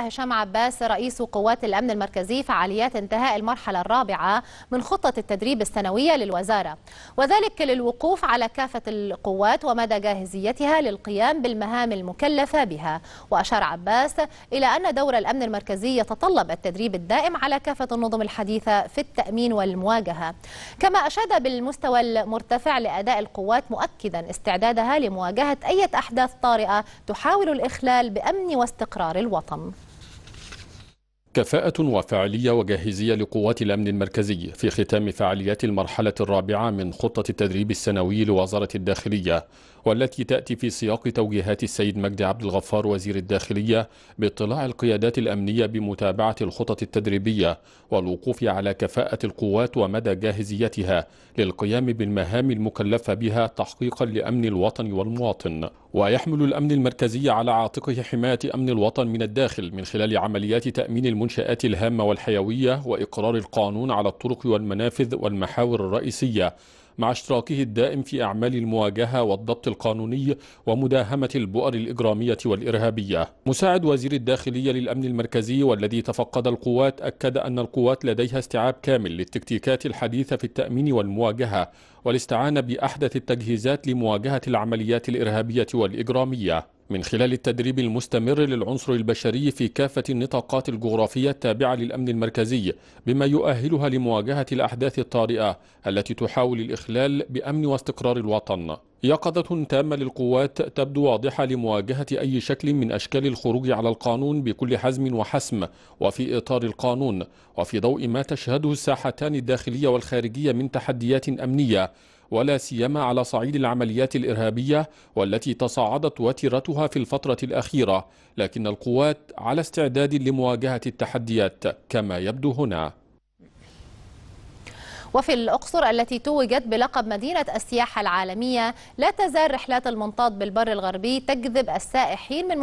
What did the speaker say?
هشام عباس رئيس قوات الأمن المركزي فعاليات انتهاء المرحلة الرابعة من خطة التدريب السنوية للوزارة وذلك للوقوف على كافة القوات ومدى جاهزيتها للقيام بالمهام المكلفة بها وأشار عباس إلى أن دور الأمن المركزي يتطلب التدريب الدائم على كافة النظم الحديثة في التأمين والمواجهة كما أشاد بالمستوى المرتفع لأداء القوات مؤكدا استعدادها لمواجهة أي أحداث طارئة تحاول الإخلال بأمن واستقرار الوطن كفاءة وفعالية وجاهزية لقوات الأمن المركزي في ختام فعاليات المرحلة الرابعة من خطة التدريب السنوي لوزارة الداخلية والتي تأتي في سياق توجيهات السيد مجدي عبد الغفار وزير الداخلية باطلاع القيادات الأمنية بمتابعة الخطط التدريبية والوقوف على كفاءة القوات ومدى جاهزيتها للقيام بالمهام المكلفة بها تحقيقا لأمن الوطن والمواطن ويحمل الأمن المركزي على عاتقه حماية أمن الوطن من الداخل من خلال عمليات تأمين المنشآت الهامة والحيوية وإقرار القانون على الطرق والمنافذ والمحاور الرئيسية مع اشتراكه الدائم في أعمال المواجهة والضبط القانوني ومداهمة البؤر الإجرامية والإرهابية مساعد وزير الداخلية للأمن المركزي والذي تفقد القوات أكد أن القوات لديها استيعاب كامل للتكتيكات الحديثة في التأمين والمواجهة والاستعانة بأحدث التجهيزات لمواجهة العمليات الإرهابية والإجرامية من خلال التدريب المستمر للعنصر البشري في كافة النطاقات الجغرافية التابعة للأمن المركزي بما يؤهلها لمواجهة الأحداث الطارئة التي تحاول الإخلال بأمن واستقرار الوطن يقظة تامة للقوات تبدو واضحة لمواجهة أي شكل من أشكال الخروج على القانون بكل حزم وحسم وفي إطار القانون وفي ضوء ما تشهده الساحتان الداخلية والخارجية من تحديات أمنية ولا سيما على صعيد العمليات الإرهابية والتي تصاعدت وتيرتها في الفترة الأخيرة لكن القوات على استعداد لمواجهة التحديات كما يبدو هنا وفي الأقصر التي توجت بلقب مدينة السياحة العالمية لا تزال رحلات المنطاد بالبر الغربي تجذب السائحين من